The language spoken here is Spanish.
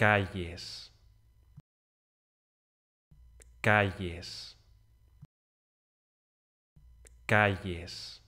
calles, calles, calles.